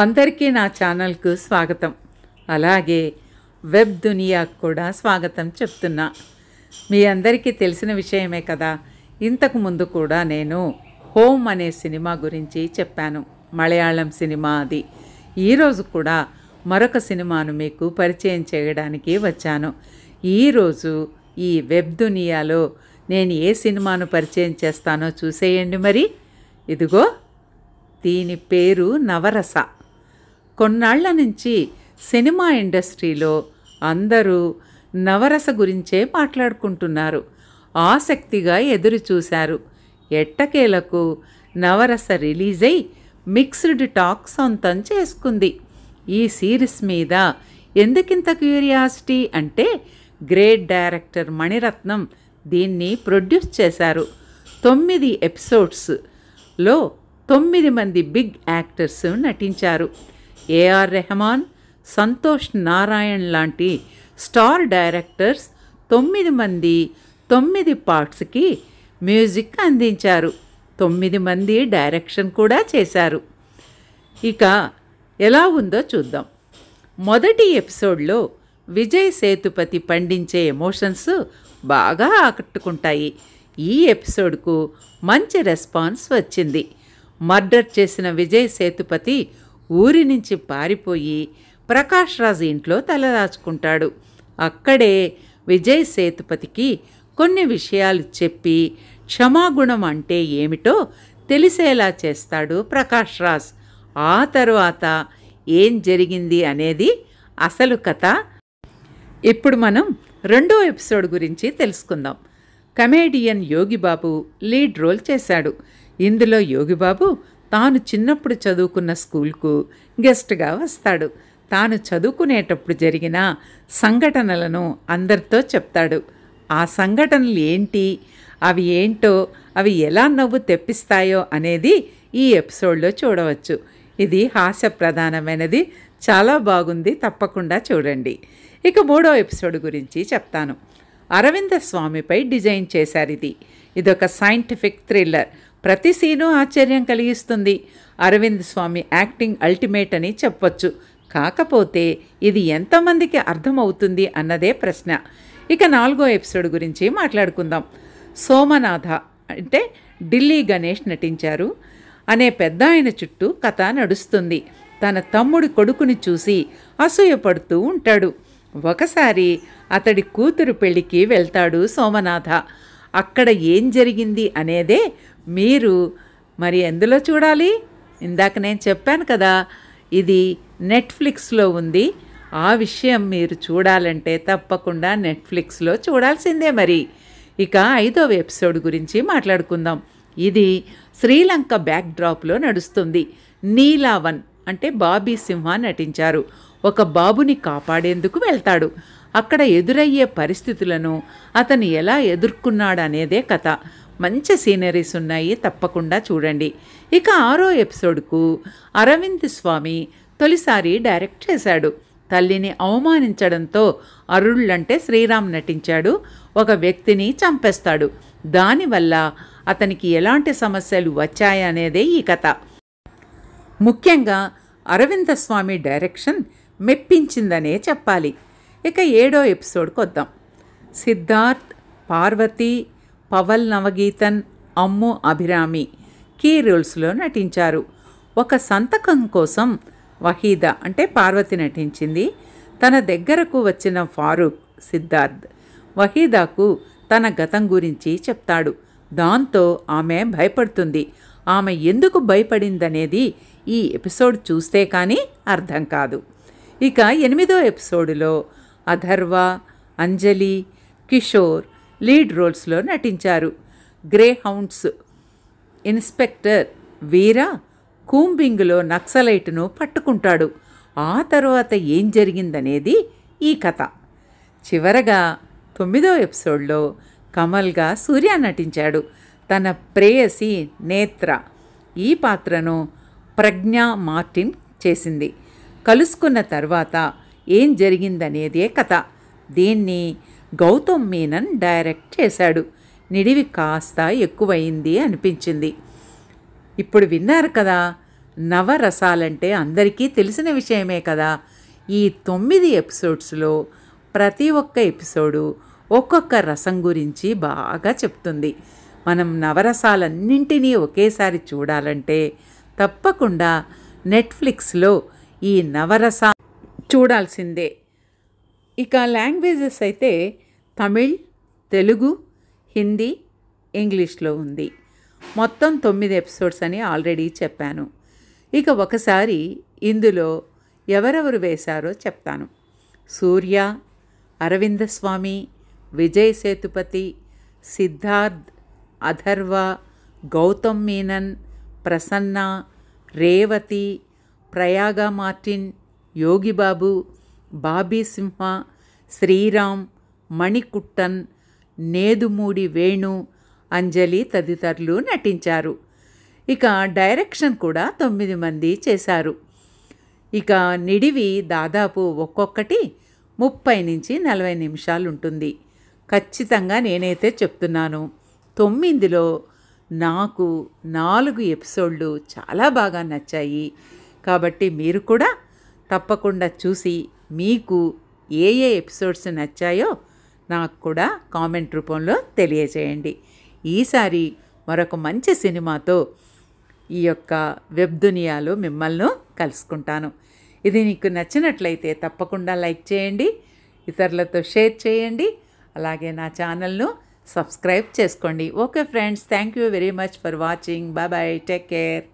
అందరికీ నా ఛానల్కు స్వాగతం అలాగే వెబ్ దునియాకు కూడా స్వాగతం చెప్తున్నా మీ అందరికీ తెలిసిన విషయమే కదా ఇంతకు ముందు కూడా నేను హోమ్ అనే సినిమా గురించి చెప్పాను మలయాళం సినిమా అది ఈరోజు కూడా మరొక సినిమాను మీకు పరిచయం చేయడానికి వచ్చాను ఈరోజు ఈ వెబ్ దునియాలో నేను ఏ సినిమాను పరిచయం చేస్తానో చూసేయండి మరి ఇదిగో దీని పేరు నవరస కొన్నాళ్ల నుంచి సినిమా ఇండస్ట్రీలో అందరూ నవరస గురించే మాట్లాడుకుంటున్నారు ఆసక్తిగా ఎదురు చూశారు ఎట్టకేలకు నవరస రిలీజ్ అయి మిక్స్డ్ టాక్ సొంతం చేసుకుంది ఈ సిరీస్ మీద ఎందుకింత క్యూరియాసిటీ అంటే గ్రేట్ డైరెక్టర్ మణిరత్నం దీన్ని ప్రొడ్యూస్ చేశారు తొమ్మిది ఎపిసోడ్స్లో తొమ్మిది మంది బిగ్ యాక్టర్స్ నటించారు ఏఆర్ రెహమాన్ సంతోష్ నారాయణ్ లాంటి స్టార్ డైరెక్టర్స్ తొమ్మిది మంది తొమ్మిది పార్ట్స్కి మ్యూజిక్ అందించారు తొమ్మిది మంది డైరెక్షన్ కూడా చేశారు ఇక ఎలా ఉందో చూద్దాం మొదటి ఎపిసోడ్లో విజయ్ సేతుపతి పండించే ఎమోషన్స్ బాగా ఆకట్టుకుంటాయి ఈ ఎపిసోడ్కు మంచి రెస్పాన్స్ వచ్చింది మర్డర్ చేసిన విజయ్ సేతుపతి ఊరి నుంచి పారిపోయి ప్రకాష్ రాజు ఇంట్లో తలదాచుకుంటాడు అక్కడే విజయ్ సేతుపతికి కొన్ని విషయాలు చెప్పి క్షమాగుణం అంటే ఏమిటో తెలిసేలా చేస్తాడు ప్రకాష్ రాజ్ ఆ తరువాత ఏం జరిగింది అనేది అసలు కథ ఇప్పుడు మనం రెండో ఎపిసోడ్ గురించి తెలుసుకుందాం కమేడియన్ యోగిబాబు లీడ్ రోల్ చేశాడు ఇందులో యోగిబాబు తాను చిన్నప్పుడు చదువుకున్న స్కూల్కు గెస్ట్గా వస్తాడు తాను చదువుకునేటప్పుడు జరిగిన సంఘటనలను అందరితో చెప్తాడు ఆ సంఘటనలు ఏంటి అవి ఏంటో అవి ఎలా నవ్వు తెప్పిస్తాయో అనేది ఈ ఎపిసోడ్లో చూడవచ్చు ఇది హాస్య ప్రధానమైనది చాలా బాగుంది తప్పకుండా చూడండి ఇక మూడో ఎపిసోడ్ గురించి చెప్తాను అరవింద స్వామిపై డిజైన్ చేశారు ఇది ఇదొక సైంటిఫిక్ థ్రిల్లర్ ప్రతి సీను ఆశ్చర్యం కలిగిస్తుంది అరవింద్ స్వామి యాక్టింగ్ అల్టిమేట్ అని చెప్పొచ్చు కాకపోతే ఇది ఎంతమందికి అర్థమవుతుంది అన్నదే ప్రశ్న ఇక నాలుగో ఎపిసోడ్ గురించి మాట్లాడుకుందాం సోమనాథ అంటే ఢిల్లీ గణేష్ నటించారు అనే పెద్ద ఆయన చుట్టూ కథ నడుస్తుంది తన తమ్ముడి కొడుకుని చూసి అసూయపడుతూ ఉంటాడు ఒకసారి అతడి కూతురు పెళ్లికి వెళ్తాడు సోమనాథ అక్కడ ఏం జరిగింది అనేదే మీరు మరి ఎందులో చూడాలి ఇందాక నేను చెప్పాను కదా ఇది నెట్ఫ్లిక్స్లో ఉంది ఆ విషయం మీరు చూడాలంటే తప్పకుండా నెట్ఫ్లిక్స్లో చూడాల్సిందే మరి ఇక ఐదవ ఎపిసోడ్ గురించి మాట్లాడుకుందాం ఇది శ్రీలంక బ్యాక్డ్రాప్లో నడుస్తుంది నీలావన్ అంటే బాబీ సింహ నటించారు ఒక బాబుని కాపాడేందుకు వెళ్తాడు అక్కడ ఎదురయ్యే పరిస్థితులను అతను ఎలా ఎదుర్కొన్నాడనేదే కథ మంచి సీనరీస్ ఉన్నాయి తప్పకుండా చూడండి ఇక ఆరో ఎపిసోడ్కు అరవింద్ స్వామి తొలిసారి డైరెక్ట్ చేశాడు తల్లిని అవమానించడంతో అరుళ్ళంటే శ్రీరామ్ నటించాడు ఒక వ్యక్తిని చంపేస్తాడు దానివల్ల అతనికి ఎలాంటి సమస్యలు వచ్చాయనేదే ఈ కథ ముఖ్యంగా అరవింద స్వామి డైరెక్షన్ మెప్పించిందనే చెప్పాలి ఇక ఏడో ఎపిసోడ్కి వద్దాం సిద్ధార్థ్ పార్వతి పవల్ నవగీతన్ అమ్ము అభిరామి కీ రోల్స్లో నటించారు ఒక సంతకం కోసం వహీదా అంటే పార్వతి నటించింది తన దగ్గరకు వచ్చిన ఫారూక్ సిద్ధార్థ్ వహీదాకు తన గతం గురించి చెప్తాడు దాంతో ఆమె భయపడుతుంది ఆమె ఎందుకు భయపడిందనేది ఈ ఎపిసోడ్ చూస్తే కానీ అర్థం కాదు ఇక ఎనిమిదో ఎపిసోడ్లో అథర్వ అంజలి కిషోర్ లీడ్ రోల్స్లో నటించారు గ్రే హౌండ్స్ ఇన్స్పెక్టర్ వీర కూంబింగ్లో నక్సలైట్ను పట్టుకుంటాడు ఆ తర్వాత ఏం జరిగిందనేది ఈ కథ చివరగా తొమ్మిదో ఎపిసోడ్లో కమల్గా సూర్య నటించాడు తన ప్రేయసి నేత్ర ఈ పాత్రను ప్రజ్ఞ మార్టిన్ చేసింది కలుసుకున్న తర్వాత ఏం జరిగిందనేదే కథ దీన్ని గౌతమ్ మీనన్ డైరెక్ట్ చేశాడు నిడివి కాస్త ఎక్కువయింది అనిపించింది ఇప్పుడు విన్నారు కదా నవరసాలంటే అందరికీ తెలిసిన విషయమే కదా ఈ తొమ్మిది ఎపిసోడ్స్లో ప్రతి ఒక్క ఎపిసోడు ఒక్కొక్క రసం గురించి బాగా చెప్తుంది మనం నవరసాలన్నింటినీ ఒకేసారి చూడాలంటే తప్పకుండా నెట్ఫ్లిక్స్లో ఈ నవరస చూడాల్సిందే ఇక లాంగ్వేజెస్ అయితే తమిళ్ తెలుగు హిందీ ఇంగ్లీష్లో ఉంది మొత్తం తొమ్మిది ఎపిసోడ్స్ అని ఆల్రెడీ చెప్పాను ఇక ఒకసారి ఇందులో ఎవరెవరు వేశారో చెప్తాను సూర్య అరవింద స్వామి విజయ్ సేతుపతి సిద్ధార్థ్ అథర్వ గౌతమ్ మీనన్ ప్రసన్న రేవతి ప్రయాగ మార్టిన్ యోగిబాబు బాబీ సింహ శ్రీరామ్ మణికుట్టన్ నేదుమూడి వేణు అంజలి తదితరులు నటించారు ఇక డైరెక్షన్ కూడా తొమ్మిది మంది చేశారు ఇక నిడివి దాదాపు ఒక్కొక్కటి ముప్పై నుంచి నలభై నిమిషాలు ఉంటుంది ఖచ్చితంగా నేనైతే చెప్తున్నాను తొమ్మిదిలో నాకు నాలుగు ఎపిసోడ్లు చాలా బాగా నచ్చాయి కాబట్టి మీరు కూడా తప్పకుండా చూసి మీకు ఏ ఏ ఎపిసోడ్స్ నచ్చాయో నాకు కూడా కామెంట్ రూపంలో తెలియజేయండి ఈసారి మరొక మంచి సినిమాతో ఈ యొక్క వెబ్ దునియాలో మిమ్మల్ని కలుసుకుంటాను ఇది నీకు నచ్చినట్లయితే తప్పకుండా లైక్ చేయండి ఇతరులతో షేర్ చేయండి అలాగే నా ఛానల్ను సబ్స్క్రైబ్ చేసుకోండి okay friends thank you very much for watching bye bye take care